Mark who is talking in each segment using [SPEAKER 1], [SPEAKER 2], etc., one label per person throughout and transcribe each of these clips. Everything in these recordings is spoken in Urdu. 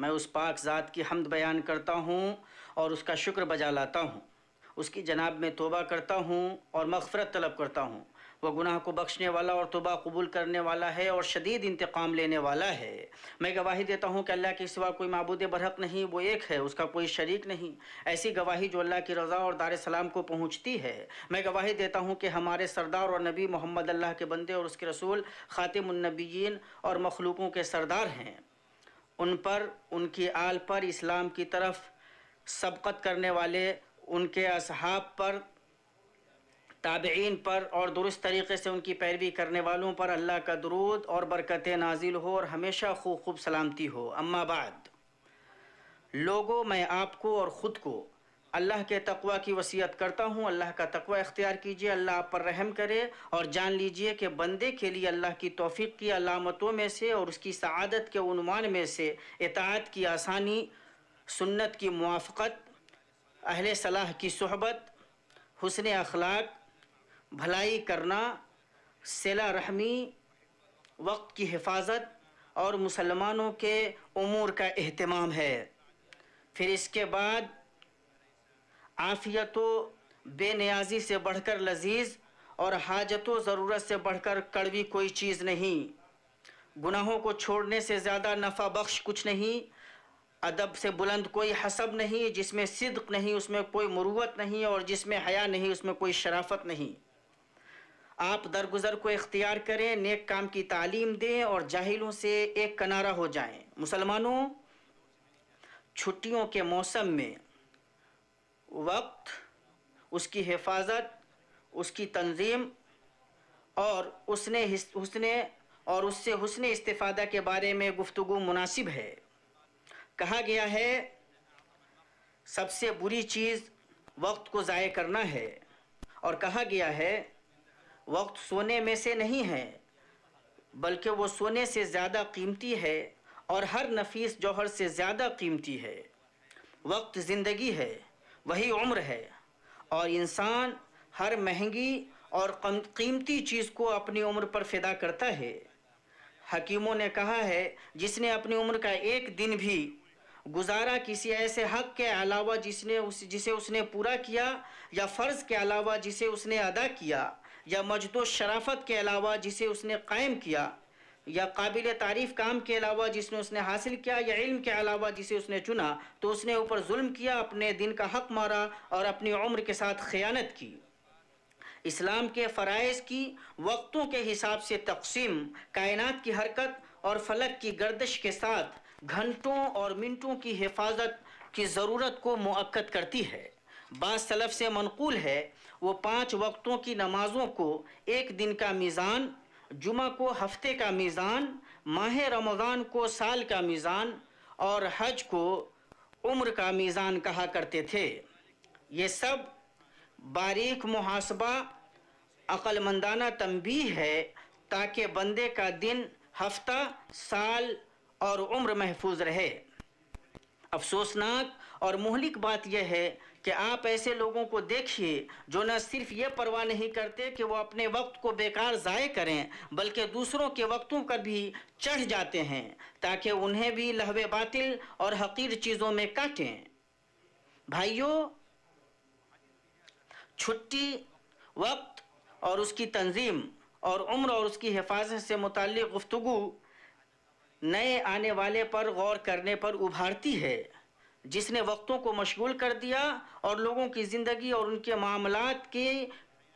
[SPEAKER 1] میں اس پاک ذات کی حمد بیان کرتا ہوں اور اس کا شکر بجا لاتا ہوں اس کی جناب میں توبہ کرتا ہوں اور مغفرت طلب کرتا ہوں وہ گناہ کو بخشنے والا اور توبہ قبول کرنے والا ہے اور شدید انتقام لینے والا ہے میں گواہی دیتا ہوں کہ اللہ کے سوا کوئی معبود برحق نہیں وہ ایک ہے اس کا کوئی شریک نہیں ایسی گواہی جو اللہ کی رضا اور دار سلام کو پہنچتی ہے میں گواہی دیتا ہوں کہ ہمارے سردار اور نبی محمد اللہ کے بندے اور اس کے رسول خاتم النبیین اور مخلوقوں کے سردار ہیں ان پر ان کی آل پر اسلام کی طرف سبقت کرنے والے ان کے اصحاب پر تابعین پر اور درست طریقے سے ان کی پیروی کرنے والوں پر اللہ کا درود اور برکتیں نازل ہو اور ہمیشہ خوب خوب سلامتی ہو اما بعد لوگوں میں آپ کو اور خود کو اللہ کے تقوی کی وصیت کرتا ہوں اللہ کا تقوی اختیار کیجیے اللہ آپ پر رحم کرے اور جان لیجئے کہ بندے کے لیے اللہ کی توفیق کی علامتوں میں سے اور اس کی سعادت کے عنوان میں سے اطاعت کی آسانی سنت کی موافقت اہل صلاح کی صحبت حسن اخلاق بھلائی کرنا صلہ رحمی وقت کی حفاظت اور مسلمانوں کے امور کا اہتمام ہے پھر اس کے بعد آفیت و بے نیازی سے بڑھ کر لذیذ اور حاجت و ضرورت سے بڑھ کر کڑوی کوئی چیز نہیں گناہوں کو چھوڑنے سے زیادہ نفع بخش کچھ نہیں ادب سے بلند کوئی حسب نہیں جس میں صدق نہیں اس میں کوئی مروت نہیں اور جس میں حیا نہیں اس میں کوئی شرافت نہیں آپ درگزر کو اختیار کریں نیک کام کی تعلیم دیں اور جاہلوں سے ایک کنارہ ہو جائیں مسلمانوں چھٹیوں کے موسم میں وقت اس کی حفاظت اس کی تنظیم اور اس نے حسن اور اس سے حسن استفادہ کے بارے میں گفتگو مناسب ہے کہا گیا ہے سب سے بری چیز وقت کو ضائع کرنا ہے اور کہا گیا ہے وقت سونے میں سے نہیں ہے بلکہ وہ سونے سے زیادہ قیمتی ہے اور ہر نفیس جوہر سے زیادہ قیمتی ہے وقت زندگی ہے وہی عمر ہے اور انسان ہر مہنگی اور قیمتی چیز کو اپنی عمر پر فدا کرتا ہے حکیموں نے کہا ہے جس نے اپنی عمر کا ایک دن بھی گزارا کسی ایسے حق کے علاوہ جس نے جسے اس نے پورا کیا یا فرض کے علاوہ جسے اس نے ادا کیا یا مجد و شرافت کے علاوہ جسے اس نے قائم کیا یا قابل تعریف کام کے علاوہ جس نے اس نے حاصل کیا یا علم کے علاوہ جسے اس نے چنا تو اس نے اوپر ظلم کیا اپنے دن کا حق مارا اور اپنی عمر کے ساتھ خیانت کی اسلام کے فرائض کی وقتوں کے حساب سے تقسیم کائنات کی حرکت اور فلک کی گردش کے ساتھ گھنٹوں اور منٹوں کی حفاظت کی ضرورت کو موقع کرتی ہے بعض سلف سے منقول ہے وہ پانچ وقتوں کی نمازوں کو ایک دن کا میزان جمعہ کو ہفتے کا میزان ماہ رمضان کو سال کا میزان اور حج کو عمر کا میزان کہا کرتے تھے یہ سب باریک محاسبہ مندانہ تمبی ہے تاکہ بندے کا دن ہفتہ سال اور عمر محفوظ رہے افسوسناک اور مہلک بات یہ ہے کہ آپ ایسے لوگوں کو دیکھیے جو نہ صرف یہ پرواہ نہیں کرتے کہ وہ اپنے وقت کو بیکار ضائع کریں بلکہ دوسروں کے وقتوں کا بھی چڑھ جاتے ہیں تاکہ انہیں بھی لہوے باطل اور حقیر چیزوں میں کاٹیں بھائیوں چھٹی وقت اور اس کی تنظیم اور عمر اور اس کی حفاظت سے متعلق گفتگو نئے آنے والے پر غور کرنے پر ابھارتی ہے جس نے وقتوں کو مشغول کر دیا اور لوگوں کی زندگی اور ان کے معاملات کے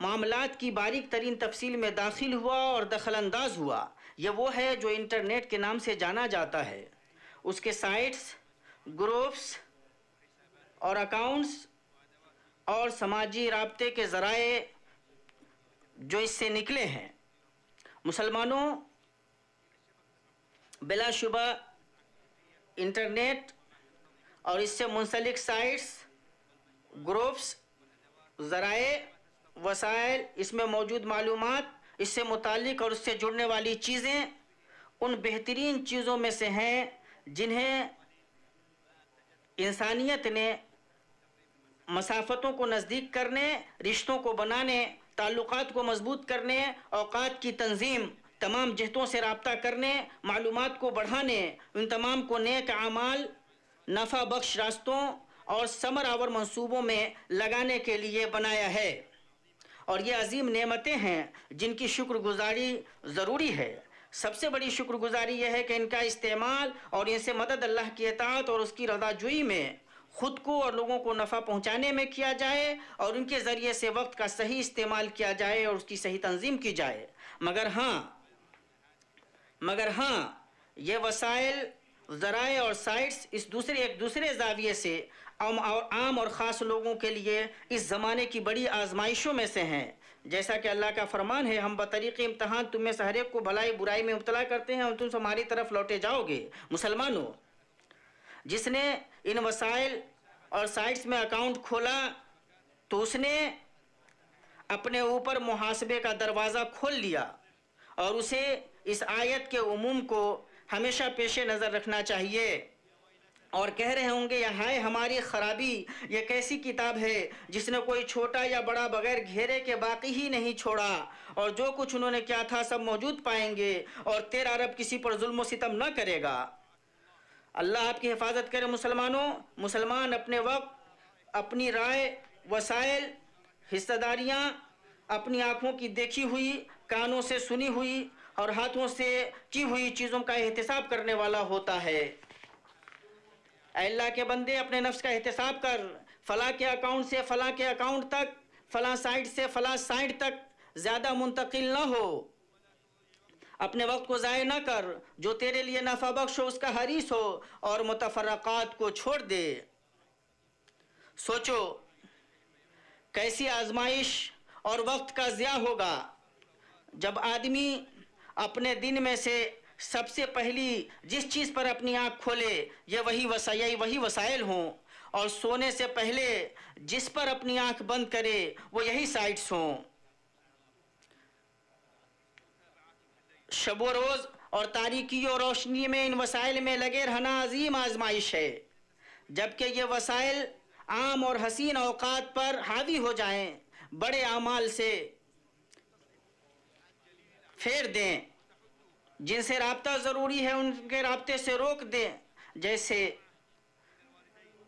[SPEAKER 1] معاملات کی باریک ترین تفصیل میں داخل ہوا اور دخل انداز ہوا یہ وہ ہے جو انٹرنیٹ کے نام سے جانا جاتا ہے اس کے سائٹس گروپس اور اکاؤنٹس اور سماجی رابطے کے ذرائع جو اس سے نکلے ہیں مسلمانوں بلا شبہ انٹرنیٹ اور اس سے منسلک سائٹس گروپس ذرائع وسائل اس میں موجود معلومات اس سے متعلق اور اس سے جڑنے والی چیزیں ان بہترین چیزوں میں سے ہیں جنہیں انسانیت نے مسافتوں کو نزدیک کرنے رشتوں کو بنانے تعلقات کو مضبوط کرنے اوقات کی تنظیم تمام جہتوں سے رابطہ کرنے معلومات کو بڑھانے ان تمام کو نیک اعمال نفع بخش راستوں اور آور منصوبوں میں لگانے کے لیے بنایا ہے اور یہ عظیم نعمتیں ہیں جن کی شکر گزاری ضروری ہے سب سے بڑی شکر گزاری یہ ہے کہ ان کا استعمال اور ان سے مدد اللہ کی اطاعت اور اس کی رضا جوئی میں خود کو اور لوگوں کو نفع پہنچانے میں کیا جائے اور ان کے ذریعے سے وقت کا صحیح استعمال کیا جائے اور اس کی صحیح تنظیم کی جائے مگر ہاں مگر ہاں یہ وسائل ذرائع اور سائٹس اس دوسرے ایک دوسرے زاویے سے اور اور عام خاص لوگوں کے لیے اس زمانے کی بڑی آزمائشوں میں سے ہیں جیسا کہ اللہ کا فرمان ہے ہم بطریق امتحان تم میں سہرے کو بھلائی برائی میں مبتلا کرتے ہیں اور تم ہماری طرف لوٹے جاؤ گے مسلمانوں جس نے ان وسائل اور سائٹس میں اکاؤنٹ کھولا تو اس نے اپنے اوپر محاسبے کا دروازہ کھول لیا اور اسے اس آیت کے عموم کو ہمیشہ پیش نظر رکھنا چاہیے اور کہہ رہے ہوں گے یہاں ہماری خرابی یہ کیسی کتاب ہے جس نے کوئی چھوٹا یا بڑا بغیر گھیرے کے باقی ہی نہیں چھوڑا اور جو کچھ انہوں نے کیا تھا سب موجود پائیں گے اور تیرا رب کسی پر ظلم و ستم نہ کرے گا اللہ آپ کی حفاظت کرے مسلمانوں مسلمان اپنے وقت اپنی رائے وسائل حصہ داریاں اپنی آنکھوں کی دیکھی ہوئی کانوں سے سنی ہوئی اور ہاتھوں سے چی ہوئی چیزوں کا احتساب کرنے والا ہوتا ہے اے اللہ کے بندے اپنے نفس کا احتساب کر فلاں کے اکاؤنٹ سے فلاں کے اکاؤنٹ تک فلاں سائٹ سے فلاں سائٹ تک زیادہ منتقل نہ ہو اپنے وقت کو ضائع نہ کر جو تیرے لیے نفع بخش ہو اس کا حریص ہو اور متفرقات کو چھوڑ دے سوچو کیسی آزمائش اور وقت کا ضیاع ہوگا جب آدمی اپنے دن میں سے سب سے پہلی جس چیز پر اپنی آنکھ کھولے یہ وہی وسائل ہوں اور سونے سے پہلے جس پر اپنی آنکھ بند کرے وہ یہی سائٹس ہوں شب و روز اور تاریکی و روشنی میں ان وسائل میں لگے رہنا عظیم آزمائش ہے جبکہ یہ وسائل عام اور حسین اوقات پر حاوی ہو جائیں بڑے اعمال سے پھیر دیں جن سے رابطہ ضروری ہے ان کے رابطے سے روک دیں جیسے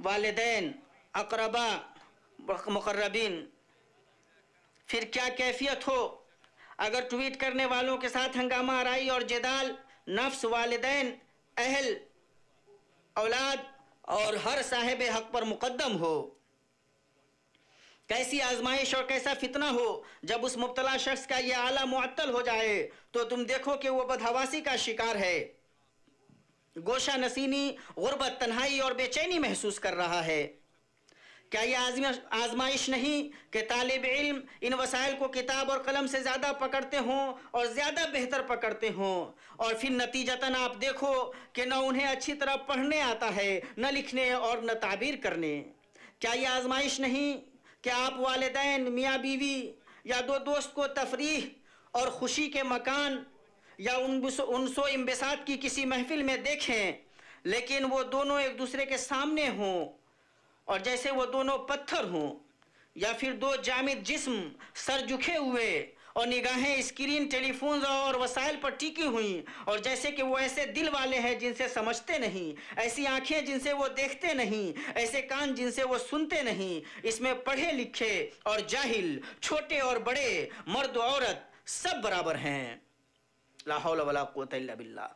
[SPEAKER 1] والدین اقربا مقربین پھر کیا کیفیت ہو اگر ٹویٹ کرنے والوں کے ساتھ ہنگامہ آرائی اور جدال نفس والدین اہل اولاد اور ہر صاحب حق پر مقدم ہو کیسی آزمائش اور کیسا فتنہ ہو جب اس مبتلا شخص کا یہ آلہ معطل ہو جائے تو تم دیکھو کہ وہ بدہواسی کا شکار ہے گوشہ نسینی غربت تنہائی اور بے چینی محسوس کر رہا ہے کیا یہ آزمائش نہیں کہ طالب علم ان وسائل کو کتاب اور قلم سے زیادہ پکڑتے ہوں اور زیادہ بہتر پکڑتے ہوں اور پھر نتیجتاً آپ دیکھو کہ نہ انہیں اچھی طرح پڑھنے آتا ہے نہ لکھنے اور نہ تعبیر کرنے کیا یہ آزمائش نہیں کہ آپ والدین میاں بیوی یا دو دوست کو تفریح اور خوشی کے مکان یا ان سو امبساط کی کسی محفل میں دیکھیں لیکن وہ دونوں ایک دوسرے کے سامنے ہوں اور جیسے وہ دونوں پتھر ہوں یا پھر دو جامد جسم سر جھکے ہوئے اور نگاہیں اسکرین ٹیلی فونز اور وسائل پر ٹیکی ہوئیں اور جیسے کہ وہ ایسے دل والے ہیں جن سے سمجھتے نہیں ایسی آنکھیں جن سے وہ دیکھتے نہیں ایسے کان جن سے وہ سنتے نہیں اس میں پڑھے لکھے اور جاہل چھوٹے اور بڑے مرد و عورت سب برابر ہیں لا حول ولا قوت باللہ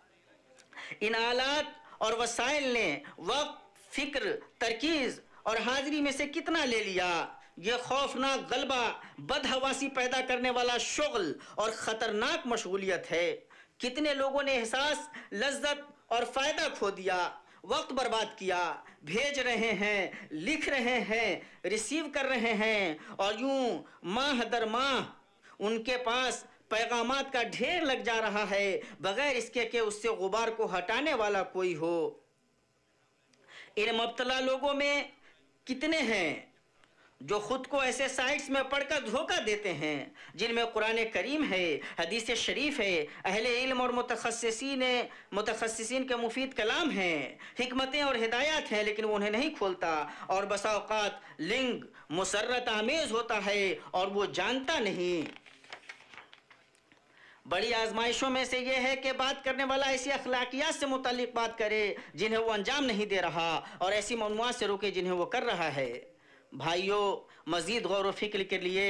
[SPEAKER 1] ان آلات اور وسائل نے وقت فکر ترکیز اور حاضری میں سے کتنا لے لیا یہ خوفناک غلبہ بدہواسی پیدا کرنے والا شغل اور خطرناک مشغولیت ہے کتنے لوگوں نے احساس لذت اور فائدہ کھو دیا وقت برباد کیا بھیج رہے ہیں لکھ رہے ہیں ریسیو کر رہے ہیں اور یوں ماہ در ماہ ان کے پاس پیغامات کا ڈھیر لگ جا رہا ہے بغیر اس کے کہ اس سے غبار کو ہٹانے والا کوئی ہو ان مبتلا لوگوں میں کتنے ہیں جو خود کو ایسے سائٹس میں پڑھ کر دھوکہ دیتے ہیں جن میں قرآن کریم ہے حدیث شریف ہے اہل علم اور متخصصین متخصصین کے مفید کلام ہیں حکمتیں اور ہدایات ہیں لیکن وہ انہیں نہیں کھولتا اور بسا اوقات لنگ مسرت آمیز ہوتا ہے اور وہ جانتا نہیں بڑی آزمائشوں میں سے یہ ہے کہ بات کرنے والا ایسی اخلاقیات سے متعلق بات کرے جنہیں وہ انجام نہیں دے رہا اور ایسی مصنوعات سے روکے جنہیں وہ کر رہا ہے بھائیوں مزید غور و فکر کے لیے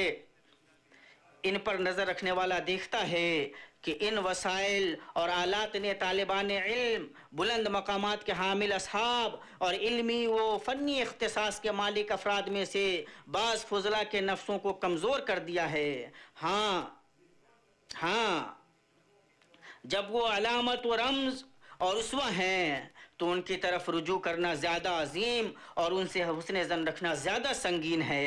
[SPEAKER 1] ان پر نظر رکھنے والا دیکھتا ہے کہ ان وسائل اور آلات نے طالبان علم بلند مقامات کے حامل اصحاب اور علمی و فنی اختصاص کے مالک افراد میں سے بعض فضلہ کے نفسوں کو کمزور کر دیا ہے ہاں ہاں جب وہ علامت و رمز اور اسوہ ہیں تو ان کی طرف رجوع کرنا زیادہ عظیم اور ان سے حسن زن رکھنا زیادہ سنگین ہے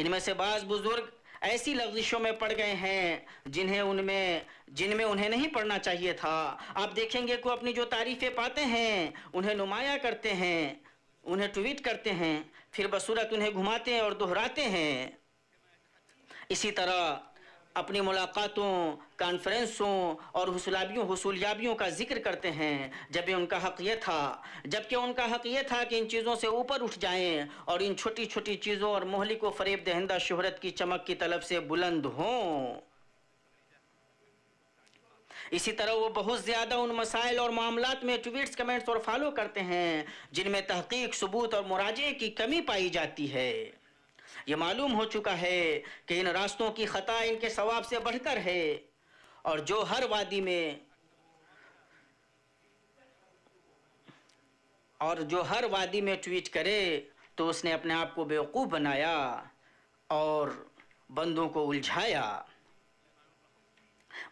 [SPEAKER 1] ان میں سے بعض بزرگ ایسی لغزشوں میں پڑ گئے ہیں جنہیں ان میں جن میں انہیں نہیں پڑھنا چاہیے تھا آپ دیکھیں گے کو اپنی جو تعریفیں پاتے ہیں انہیں نمایاں کرتے ہیں انہیں ٹویٹ کرتے ہیں پھر بصورت انہیں گھماتے ہیں اور دہراتے ہیں اسی طرح اپنی ملاقاتوں کانفرنسوں اور کا ذکر کرتے ہیں جب ان کا حق یہ تھا جبکہ ان کا حق یہ تھا کہ ان چیزوں سے اوپر اٹھ جائیں اور ان چھوٹی چھوٹی چیزوں اور کو فریب دہندہ شہرت کی چمک کی طلب سے بلند ہوں اسی طرح وہ بہت زیادہ ان مسائل اور معاملات میں ٹویٹس کمنٹس اور فالو کرتے ہیں جن میں تحقیق ثبوت اور مراجعے کی کمی پائی جاتی ہے یہ معلوم ہو چکا ہے کہ ان راستوں کی خطا ان کے ثواب سے بڑھ کر ہے اور جو ہر وادی میں اور جو ہر وادی میں ٹویٹ کرے تو اس نے اپنے آپ کو بیوقوف بنایا اور بندوں کو الجھایا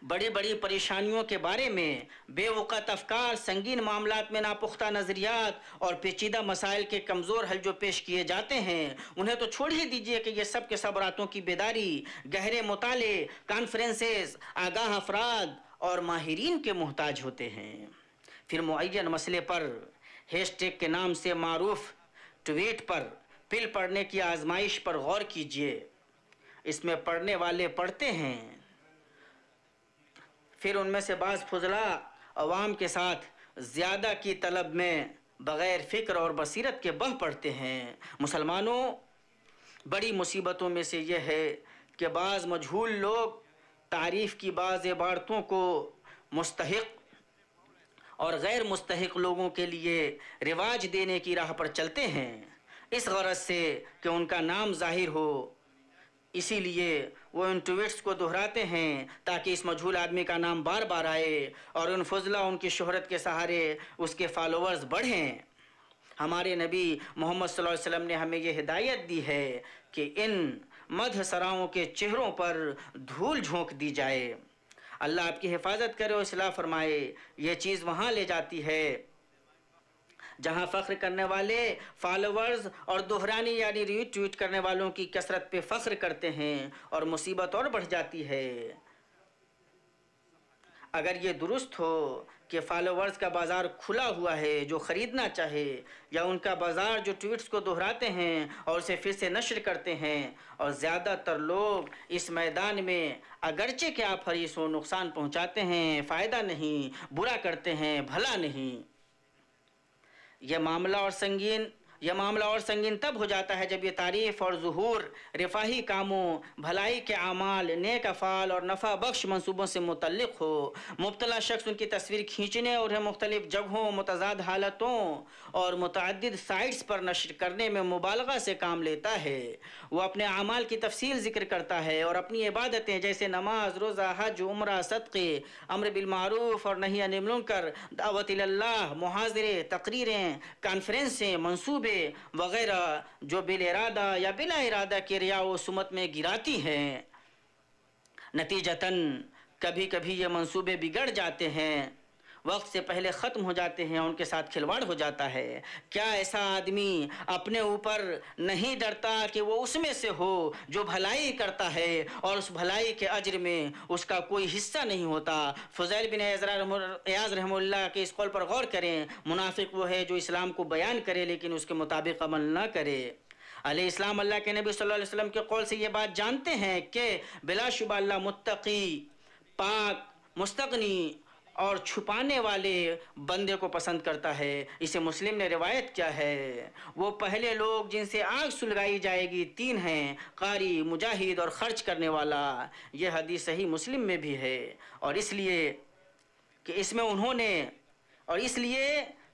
[SPEAKER 1] بڑی بڑی پریشانیوں کے بارے میں بے وقت افکار سنگین معاملات میں ناپختہ نظریات اور پیچیدہ مسائل کے کمزور حل جو پیش کیے جاتے ہیں انہیں تو چھوڑ ہی دیجیے کہ یہ سب کے سب راتوں کی بیداری گہرے مطالعے کانفرنسز آگاہ افراد اور ماہرین کے محتاج ہوتے ہیں پھر معین مسئلے پر ہیش ٹیگ کے نام سے معروف ٹویٹ پر پل پڑھنے کی آزمائش پر غور کیجیے اس میں پڑھنے والے پڑھتے ہیں پھر ان میں سے بعض فضلہ عوام کے ساتھ زیادہ کی طلب میں بغیر فکر اور بصیرت کے بہ پڑھتے ہیں مسلمانوں بڑی مصیبتوں میں سے یہ ہے کہ بعض مجھول لوگ تعریف کی بعض عبارتوں کو مستحق اور غیر مستحق لوگوں کے لیے رواج دینے کی راہ پر چلتے ہیں اس غرض سے کہ ان کا نام ظاہر ہو اسی لیے وہ ان ٹویٹس کو دہراتے ہیں تاکہ اس مجھول آدمی کا نام بار بار آئے اور ان فضلہ ان کی شہرت کے سہارے اس کے فالوورز بڑھیں ہمارے نبی محمد صلی اللہ علیہ وسلم نے ہمیں یہ ہدایت دی ہے کہ ان مدھ سراؤں کے چہروں پر دھول جھونک دی جائے اللہ آپ کی حفاظت کرے اور اصلاح فرمائے یہ چیز وہاں لے جاتی ہے جہاں فخر کرنے والے فالورز اور دہرانی یعنی ری ٹویٹ کرنے والوں کی کثرت پہ فخر کرتے ہیں اور مصیبت اور بڑھ جاتی ہے اگر یہ درست ہو کہ فالوورز کا بازار کھلا ہوا ہے جو خریدنا چاہے یا ان کا بازار جو ٹویٹس کو دہراتے ہیں اور اسے پھر سے نشر کرتے ہیں اور زیادہ تر لوگ اس میدان میں اگرچہ کہ آپ کے آفریسوں نقصان پہنچاتے ہیں فائدہ نہیں برا کرتے ہیں بھلا نہیں یہ معاملہ اور سنگین یہ معاملہ اور سنگین تب ہو جاتا ہے جب یہ تعریف اور ظہور رفاہی کاموں بھلائی کے اعمال افعال اور نفع بخش منصوبوں سے متعلق ہو مبتلا شخص ان کی تصویر کھینچنے اور مختلف جگہوں متضاد حالتوں اور متعدد سائٹس پر نشر کرنے میں مبالغہ سے کام لیتا ہے وہ اپنے اعمال کی تفصیل ذکر کرتا ہے اور اپنی عبادتیں جیسے نماز روزہ حج عمرہ صدقے امر بالمعروف اور کر دعوت اللہ محاذرے تقریریں کانفرنسیں منصوبے وغیرہ جو بل ارادہ یا بلا ارادہ کے ریا سمت میں گراتی ہیں نتیجتاً کبھی کبھی یہ منصوبے بگڑ جاتے ہیں وقت سے پہلے ختم ہو جاتے ہیں ان کے ساتھ کھلواڑ ہو جاتا ہے کیا ایسا آدمی اپنے اوپر نہیں ڈرتا کہ وہ اس میں سے ہو جو بھلائی کرتا ہے اور اس بھلائی کے اجر میں اس کا کوئی حصہ نہیں ہوتا فضیل بن عیاض رحم اللہ کے اس قول پر غور کریں منافق وہ ہے جو اسلام کو بیان کرے لیکن اس کے مطابق عمل نہ کرے علیہ السلام اللہ کے نبی صلی اللہ علیہ وسلم کے قول سے یہ بات جانتے ہیں کہ بلا شبہ اللہ متقی پاک مستقنی اور چھپانے والے بندے کو پسند کرتا ہے اسے مسلم نے روایت کیا ہے وہ پہلے لوگ جن سے آگ سلگائی جائے گی تین ہیں قاری مجاہد اور خرچ کرنے والا یہ حدیث صحیح مسلم میں بھی ہے اور اس لیے کہ اس میں انہوں نے اور اس لیے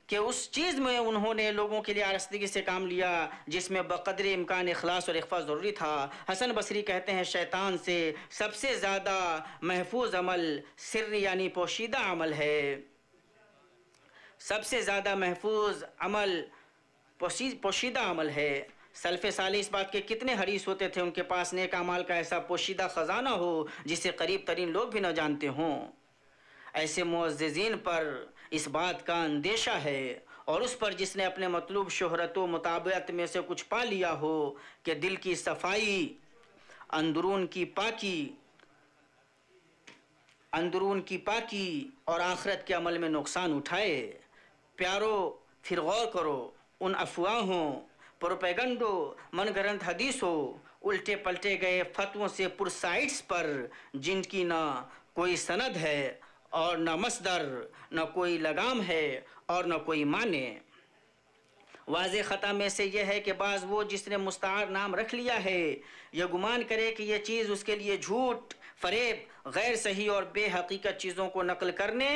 [SPEAKER 1] کہ اس چیز میں انہوں نے لوگوں کے لیے آرستگی سے کام لیا جس میں بقدر امکان اخلاص اور رقف ضروری تھا حسن بصری کہتے ہیں شیطان سے سب سے زیادہ محفوظ عمل سر یعنی پوشیدہ عمل ہے سب سے زیادہ محفوظ عمل پوشیدہ عمل ہے سلف سال اس بات کے کتنے حریص ہوتے تھے ان کے پاس نیک عمال کا ایسا پوشیدہ خزانہ ہو جسے قریب ترین لوگ بھی نہ جانتے ہوں ایسے معززین پر اس بات کا اندیشہ ہے اور اس پر جس نے اپنے مطلوب شہرت و مطابعت میں سے کچھ پا لیا ہو کہ دل کی صفائی اندرون کی پاکی اندرون کی پاکی اور آخرت کے عمل میں نقصان اٹھائے پیارو پھر غور کرو ان افواہوں پروپیگنڈو من گرنت حدیثوں الٹے پلٹے گئے فتووں سے پرسائٹس پر جن کی نہ کوئی سند ہے اور نہ مصدر نہ کوئی لگام ہے اور نہ کوئی مانے واضح خطا میں سے یہ ہے کہ بعض وہ جس نے مستعار نام رکھ لیا ہے یہ گمان کرے کہ یہ چیز اس کے لیے جھوٹ فریب غیر صحیح اور بے حقیقت چیزوں کو نقل کرنے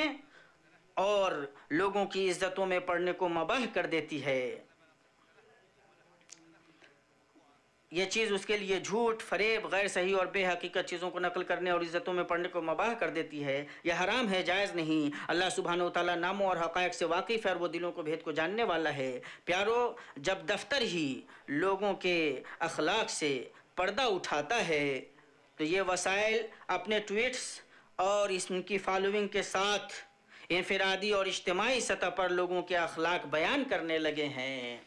[SPEAKER 1] اور لوگوں کی عزتوں میں پڑھنے کو مباہ کر دیتی ہے یہ چیز اس کے لیے جھوٹ فریب غیر صحیح اور بے حقیقت چیزوں کو نقل کرنے اور عزتوں میں پڑھنے کو مباہ کر دیتی ہے یہ حرام ہے جائز نہیں اللہ سبحانہ و تعالیٰ ناموں اور حقائق سے واقف ہے اور وہ دلوں کو بھید کو جاننے والا ہے پیارو جب دفتر ہی لوگوں کے اخلاق سے پردہ اٹھاتا ہے تو یہ وسائل اپنے ٹویٹس اور اس کی فالوئنگ کے ساتھ انفرادی اور اجتماعی سطح پر لوگوں کے اخلاق بیان کرنے لگے ہیں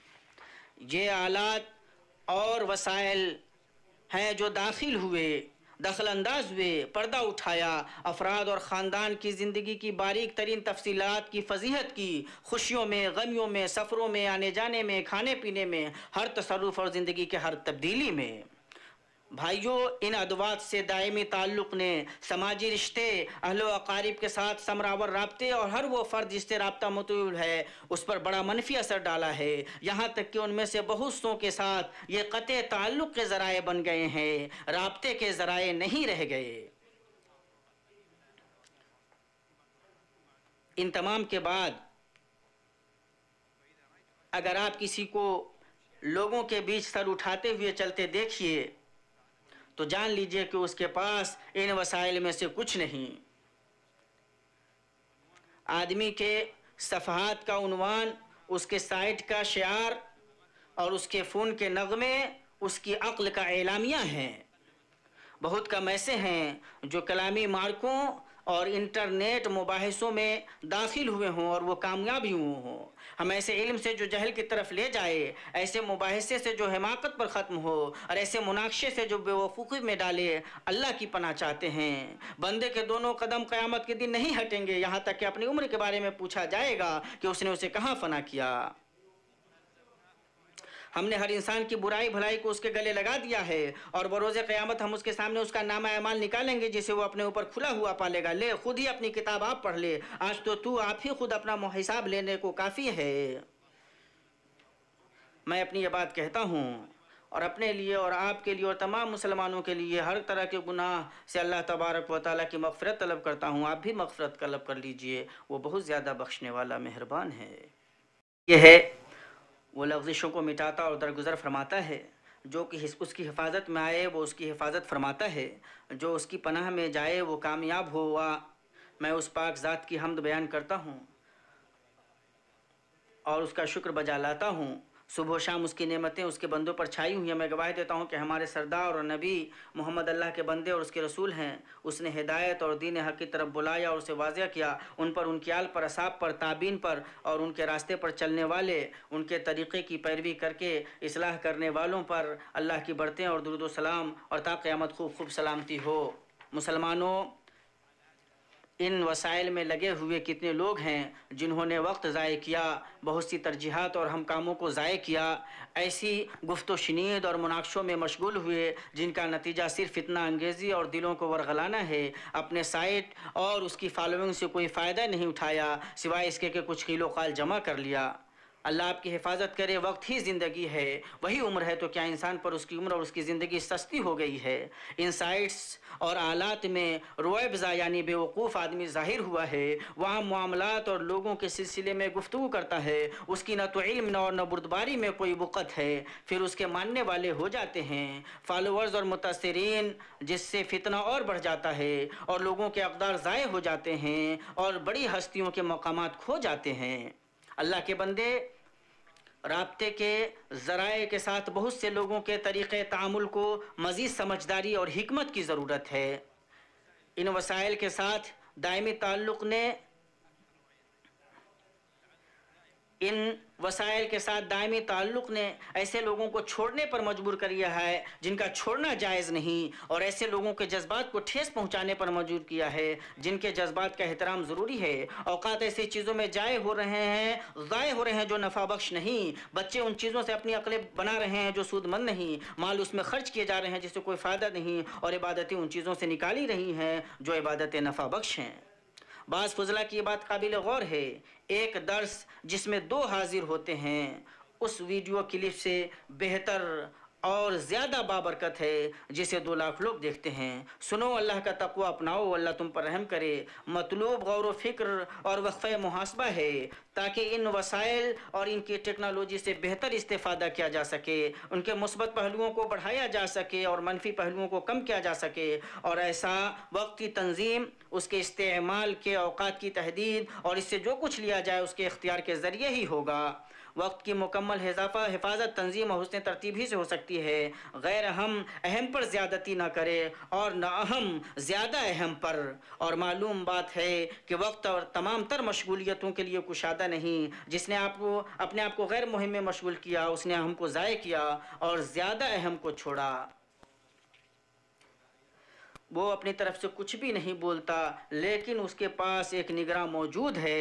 [SPEAKER 1] یہ آلات اور وسائل ہیں جو داخل ہوئے دخل انداز ہوئے پردہ اٹھایا افراد اور خاندان کی زندگی کی باریک ترین تفصیلات کی فضیحت کی خوشیوں میں غمیوں میں سفروں میں آنے جانے میں کھانے پینے میں ہر تصرف اور زندگی کے ہر تبدیلی میں بھائیوں ان ادوات سے دائمی تعلق نے سماجی رشتے اہل و اقارب کے ساتھ سمراور رابطے اور ہر وہ فرد جس سے رابطہ متعول ہے اس پر بڑا منفی اثر ڈالا ہے یہاں تک کہ ان میں سے بہت سو کے ساتھ یہ قطع تعلق کے ذرائع بن گئے ہیں رابطے کے ذرائع نہیں رہ گئے ان تمام کے بعد اگر آپ کسی کو لوگوں کے بیچ سر اٹھاتے ہوئے چلتے دیکھیے تو جان لیجئے کہ اس کے پاس ان وسائل میں سے کچھ نہیں آدمی کے صفحات کا عنوان اس کے سائٹ کا شعار اور اس کے فون کے نغمے اس کی عقل کا اعلامیہ ہیں بہت کم ایسے ہیں جو کلامی مارکوں اور انٹرنیٹ مباحثوں میں داخل ہوئے ہوں اور وہ کامیاب ہی ہوئے ہوں ہم ایسے علم سے جو جہل کی طرف لے جائے ایسے مباحثے سے جو حماقت پر ختم ہو اور ایسے مناقشے سے جو بے وفوقی میں ڈالے اللہ کی پناہ چاہتے ہیں بندے کے دونوں قدم قیامت کے دن نہیں ہٹیں گے یہاں تک کہ اپنی عمر کے بارے میں پوچھا جائے گا کہ اس نے اسے کہاں فنا کیا ہم نے ہر انسان کی برائی بھلائی کو اس کے گلے لگا دیا ہے اور بروز قیامت ہم اس کے سامنے اس کا نام اعمال نکالیں گے جسے وہ اپنے اوپر کھلا ہوا پالے گا لے خود ہی اپنی کتاب آپ پڑھ لے آج تو تو آپ ہی خود اپنا حساب لینے کو کافی ہے میں اپنی یہ بات کہتا ہوں اور اپنے لیے اور آپ کے لیے اور تمام مسلمانوں کے لیے ہر طرح کے گناہ سے اللہ تبارک و تعالیٰ کی مغفرت طلب کرتا ہوں آپ بھی مغفرت طلب کر لیجئے وہ بہت زیادہ بخشنے والا مہربان ہے یہ ہے وہ لغزشوں کو مٹاتا اور درگزر فرماتا ہے جو کہ اس کی حفاظت میں آئے وہ اس کی حفاظت فرماتا ہے جو اس کی پناہ میں جائے وہ کامیاب ہوا میں اس پاک ذات کی حمد بیان کرتا ہوں اور اس کا شکر بجا لاتا ہوں صبح و شام اس کی نعمتیں اس کے بندوں پر چھائی ہوئی ہیں میں گواہ دیتا ہوں کہ ہمارے سردار اور نبی محمد اللہ کے بندے اور اس کے رسول ہیں اس نے ہدایت اور دین حق کی طرف بلایا اور اسے واضح کیا ان پر ان کی آل پر اصاب پر تابین پر اور ان کے راستے پر چلنے والے ان کے طریقے کی پیروی کر کے اصلاح کرنے والوں پر اللہ کی برتیں اور درود و سلام اور تا قیامت خوب خوب سلامتی ہو مسلمانوں ان وسائل میں لگے ہوئے کتنے لوگ ہیں جنہوں نے وقت ضائع کیا بہت سی ترجیحات اور ہم کاموں کو ضائع کیا ایسی گفت و شنید اور مناقشوں میں مشغول ہوئے جن کا نتیجہ صرف اتنا انگیزی اور دلوں کو ورغلانا ہے اپنے سائٹ اور اس کی فالوئنگ سے کوئی فائدہ نہیں اٹھایا سوائے اس کے کہ کچھ قال جمع کر لیا اللہ آپ کی حفاظت کرے وقت ہی زندگی ہے وہی عمر ہے تو کیا انسان پر اس کی عمر اور اس کی زندگی سستی ہو گئی ہے انسائٹس اور آلات میں روئبزا یعنی بیوقوف آدمی ظاہر ہوا ہے وہاں معاملات اور لوگوں کے سلسلے میں گفتگو کرتا ہے اس کی نہ تو علم نہ اور نہ بردباری میں کوئی وقت ہے پھر اس کے ماننے والے ہو جاتے ہیں فالوورز اور متاثرین جس سے فتنہ اور بڑھ جاتا ہے اور لوگوں کے اقدار ضائع ہو جاتے ہیں اور بڑی ہستیوں کے مقامات کھو جاتے ہیں اللہ کے بندے رابطے کے ذرائع کے ساتھ بہت سے لوگوں کے طریقے تعامل کو مزید سمجھداری اور حکمت کی ضرورت ہے ان وسائل کے ساتھ دائمی تعلق نے ان وسائل کے ساتھ دائمی تعلق نے ایسے لوگوں کو چھوڑنے پر مجبور کر ہے جن کا چھوڑنا جائز نہیں اور ایسے لوگوں کے جذبات کو ٹھیس پہنچانے پر مجبور کیا ہے جن کے جذبات کا احترام ضروری ہے اوقات ایسی چیزوں میں جائے ہو رہے ہیں ضائع ہو رہے ہیں جو نفع بخش نہیں بچے ان چیزوں سے اپنی عقلیں بنا رہے ہیں جو سود مند نہیں مال اس میں خرچ کیے جا رہے ہیں جس سے کوئی فائدہ نہیں اور عبادتیں ان چیزوں سے نکالی رہی ہیں جو عبادتیں نفع بخش ہیں بعض فضلہ کی بات قابل غور ہے ایک درس جس میں دو حاضر ہوتے ہیں اس ویڈیو کلپ سے بہتر اور زیادہ بابرکت ہے جسے دو لاکھ لوگ دیکھتے ہیں سنو اللہ کا تقوی اپناؤ اللہ تم پر رحم کرے مطلوب غور و فکر اور وقفہ محاسبہ ہے تاکہ ان وسائل اور ان کی ٹیکنالوجی سے بہتر استفادہ کیا جا سکے ان کے مثبت پہلوؤں کو بڑھایا جا سکے اور منفی پہلوؤں کو کم کیا جا سکے اور ایسا وقت کی تنظیم اس کے استعمال کے اوقات کی تحدید اور اس سے جو کچھ لیا جائے اس کے اختیار کے ذریعے ہی ہوگا وقت کی مکمل اضافہ حفاظت تنظیم اور حسن ترتیب ہی سے ہو سکتی ہے غیر اہم اہم پر زیادتی نہ کرے اور نہ اہم زیادہ اہم پر اور معلوم بات ہے کہ وقت اور تمام تر مشغولیتوں کے لیے کشادہ نہیں جس نے آپ کو اپنے آپ کو غیر مہم میں مشغول کیا اس نے ہم کو ضائع کیا اور زیادہ اہم کو چھوڑا وہ اپنی طرف سے کچھ بھی نہیں بولتا لیکن اس کے پاس ایک نگراں موجود ہے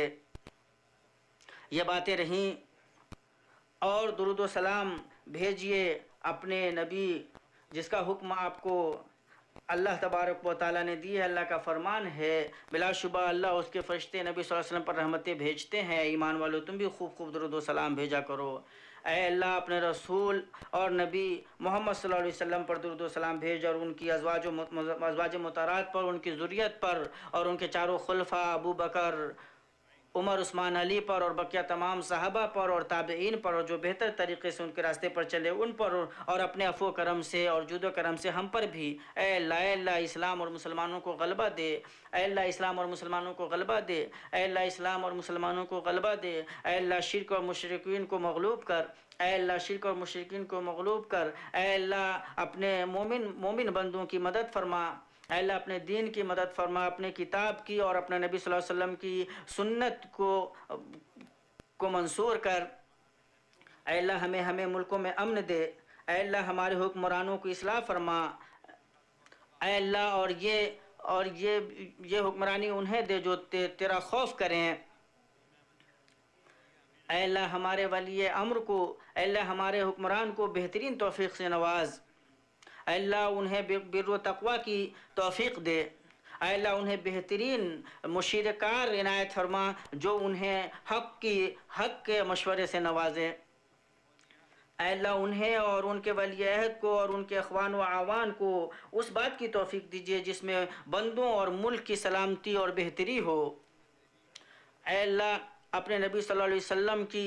[SPEAKER 1] یہ باتیں رہیں اور درود و سلام بھیجیے اپنے نبی جس کا حکم آپ کو اللہ تبارک و تعالیٰ نے دی ہے اللہ کا فرمان ہے بلا شبہ اللہ اس کے فرشتے نبی صلی اللہ علیہ وسلم پر رحمتیں بھیجتے ہیں ایمان والو تم بھی خوب خوب درود و سلام بھیجا کرو اے اللہ اپنے رسول اور نبی محمد صلی اللہ علیہ وسلم پر درود و سلام بھیج اور ان کی ازواج و ازواج مطارعات پر ان کی ذریعت پر اور ان کے چاروں خلفہ ابو بکر عمر عثمان علی پر اور بقیہ تمام صحابہ پر اور تابعین پر اور جو بہتر طریقے سے ان کے راستے پر چلے ان پر اور اپنے افو کرم سے اور جود و کرم سے ہم پر بھی اے اللہ اے اللہ اسلام اور مسلمانوں کو غلبہ دے اے اللہ اسلام اور مسلمانوں کو غلبہ دے اے اللہ اسلام اور مسلمانوں کو غلبہ دے اے اللہ شرک اور مشرقین کو مغلوب کر اے اللہ شرک اور مشرقین کو مغلوب کر اے اللہ اپنے مومن مومن بندوں کی مدد فرما اے اللہ اپنے دین کی مدد فرما اپنے کتاب کی اور اپنے نبی صلی اللہ علیہ وسلم کی سنت کو منصور کر اے اللہ ہمیں ہمیں ملکوں میں امن دے اے اللہ ہمارے حکمرانوں کو اصلاح فرما اے اللہ اور یہ اور یہ یہ حکمرانی انہیں دے جو تیرا خوف کریں اے اللہ ہمارے ولی امر کو اے اللہ ہمارے حکمران کو بہترین توفیق سے نواز اے اللہ انہیں بر و تقوی کی توفیق دے اے اللہ انہیں بہترین مشیر کار عنایت فرما جو انہیں حق کی حق کے مشورے سے نوازے اے اللہ انہیں اور ان کے ولی عہد کو اور ان کے اخوان و اعوان کو اس بات کی توفیق دیجیے جس میں بندوں اور ملک کی سلامتی اور بہتری ہو اے اللہ اپنے نبی صلی اللہ علیہ وسلم کی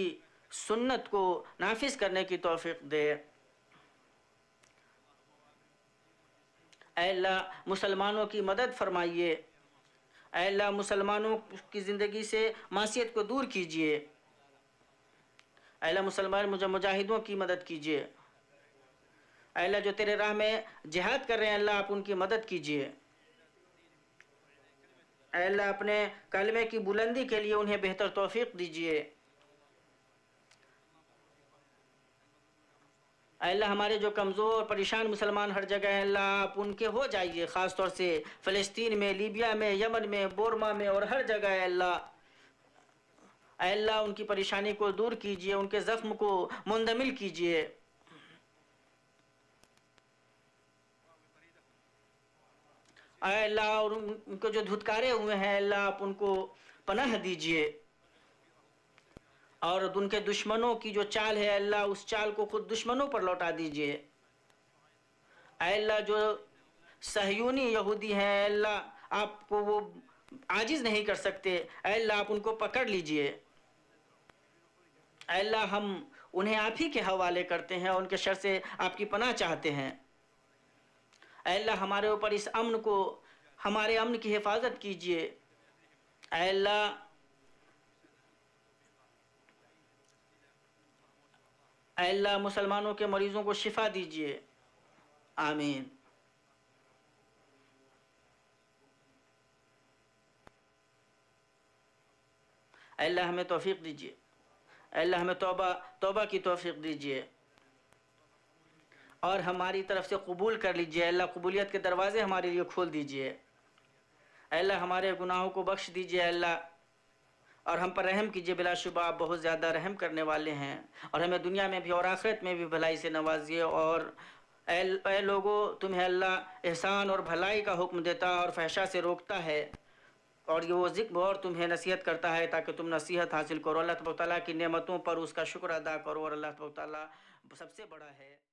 [SPEAKER 1] سنت کو نافذ کرنے کی توفیق دے اے اللہ مسلمانوں کی مدد فرمائیے اے اللہ مسلمانوں کی زندگی سے معصیت کو دور کیجیے اللہ مسلمان مجاہدوں کی مدد کیجیے اللہ جو تیرے راہ میں جہاد کر رہے ہیں اللہ آپ ان کی مدد کیجیے اے اللہ اپنے کلمے کی بلندی کے لیے انہیں بہتر توفیق دیجیے اے اللہ ہمارے جو کمزور پریشان مسلمان ہر جگہ ہیں اللہ آپ ان کے ہو جائیے خاص طور سے فلسطین میں لیبیا میں یمن میں بورما میں اور ہر جگہ ہے اللہ اللہ اے ان کی پریشانی کو دور کیجیے ان کے زخم کو مندمل کیجیے اور ان کو جو دھتکارے ہوئے ہیں اللہ آپ ان کو پناہ دیجیے اور ان کے دشمنوں کی جو چال ہے اللہ اس چال کو خود دشمنوں پر لوٹا دیجئے اے اللہ جو سہیونی یہودی ہیں اے اللہ آپ کو وہ آجز نہیں کر سکتے اے اللہ آپ ان کو پکڑ لیجئے اے اللہ ہم انہیں آپ ہی کے حوالے کرتے ہیں اور ان کے شر سے آپ کی پناہ چاہتے ہیں اے اللہ ہمارے اوپر اس امن کو ہمارے امن کی حفاظت کیجئے اے اللہ اے اللہ مسلمانوں کے مریضوں کو شفا دیجیے آمین اے اللہ ہمیں توفیق دیجیے اللہ ہمیں توبہ کی توفیق دیجیے اور ہماری طرف سے قبول کر لیجیے اللہ قبولیت کے دروازے ہمارے لیے کھول دیجیے اللہ ہمارے گناہوں کو بخش دیجیے اللہ اور ہم پر رحم کیجیے بلا شبہ آپ بہت زیادہ رحم کرنے والے ہیں اور ہمیں دنیا میں بھی اور آخرت میں بھی بھلائی سے نوازیے اور اے لوگوں تمہیں اللہ احسان اور بھلائی کا حکم دیتا اور فیشہ سے روکتا ہے اور یہ وہ ذکب اور تمہیں نصیحت کرتا ہے تاکہ تم نصیحت حاصل کرو اللہ تب تعالیٰ کی نعمتوں پر اس کا شکر ادا کرو اور اللہ تب تعالیٰ سب سے بڑا ہے